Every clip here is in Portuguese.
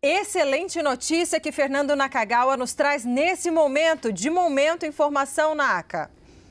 Excelente notícia que Fernando Nakagawa nos traz nesse momento. De momento, informação, na ACA.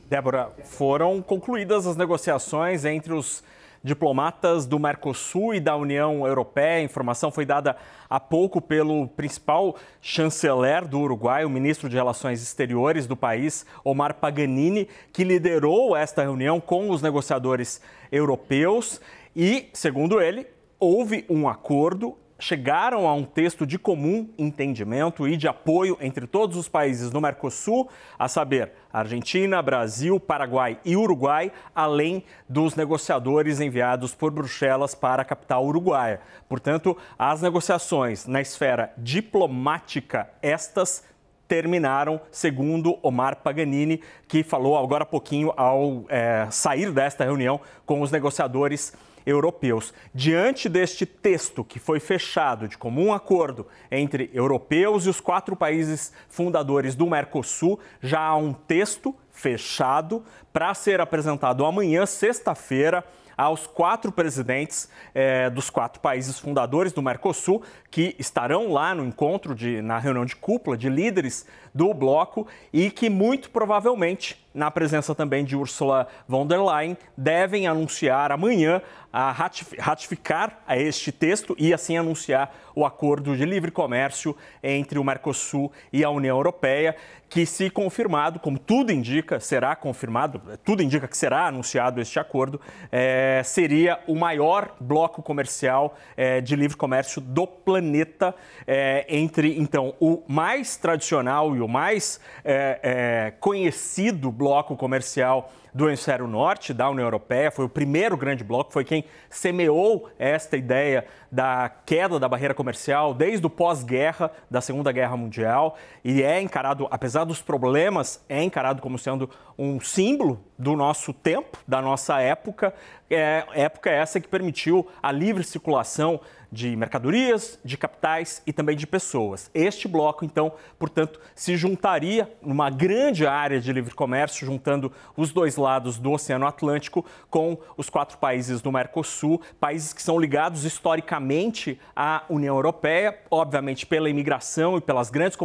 Débora, foram concluídas as negociações entre os diplomatas do Mercosul e da União Europeia. A informação foi dada há pouco pelo principal chanceler do Uruguai, o ministro de Relações Exteriores do país, Omar Paganini, que liderou esta reunião com os negociadores europeus. E, segundo ele, houve um acordo chegaram a um texto de comum entendimento e de apoio entre todos os países do Mercosul, a saber, Argentina, Brasil, Paraguai e Uruguai, além dos negociadores enviados por Bruxelas para a capital uruguaia. Portanto, as negociações na esfera diplomática, estas terminaram, segundo Omar Paganini, que falou agora há pouquinho ao é, sair desta reunião com os negociadores europeus. Diante deste texto que foi fechado de comum acordo entre europeus e os quatro países fundadores do Mercosul, já há um texto fechado para ser apresentado amanhã, sexta-feira, aos quatro presidentes é, dos quatro países fundadores do Mercosul, que estarão lá no encontro, de, na reunião de cúpula de líderes do bloco e que muito provavelmente, na presença também de Ursula von der Leyen, devem anunciar amanhã, a ratificar a este texto e assim anunciar o acordo de livre comércio entre o Mercosul e a União Europeia, que, se confirmado, como tudo indica, indica, será confirmado, tudo indica que será anunciado este acordo, é, seria o maior bloco comercial é, de livre comércio do planeta, é, entre então o mais tradicional e o mais é, é, conhecido bloco comercial do Hemisfério Norte, da União Europeia, foi o primeiro grande bloco, foi quem semeou esta ideia da queda da barreira comercial desde o pós-guerra, da Segunda Guerra Mundial, e é encarado, apesar dos problemas, é encarado como sendo um símbolo do nosso tempo, da nossa época, é, época essa que permitiu a livre circulação de mercadorias, de capitais e também de pessoas. Este bloco, então, portanto, se juntaria numa grande área de livre comércio, juntando os dois lados do Oceano Atlântico com os quatro países do Mercosul, países que são ligados historicamente à União Europeia, obviamente pela imigração e pelas grandes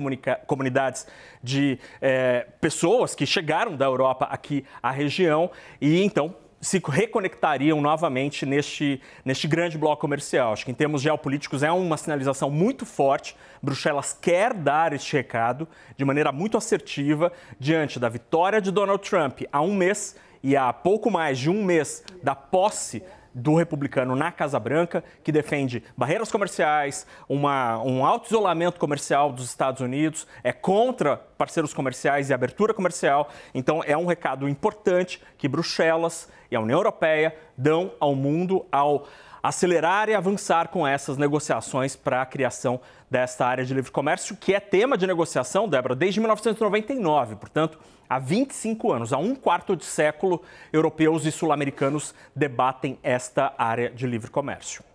comunidades de eh, pessoas que chegaram da Europa aqui à região região e então se reconectariam novamente neste, neste grande bloco comercial. Acho que em termos geopolíticos é uma sinalização muito forte. Bruxelas quer dar este recado de maneira muito assertiva diante da vitória de Donald Trump há um mês e há pouco mais de um mês da posse do republicano na Casa Branca, que defende barreiras comerciais, uma, um alto isolamento comercial dos Estados Unidos, é contra parceiros comerciais e abertura comercial. Então, é um recado importante que Bruxelas e a União Europeia dão ao mundo, ao acelerar e avançar com essas negociações para a criação desta área de livre comércio, que é tema de negociação, Débora, desde 1999, portanto, há 25 anos, há um quarto de século, europeus e sul-americanos debatem esta área de livre comércio.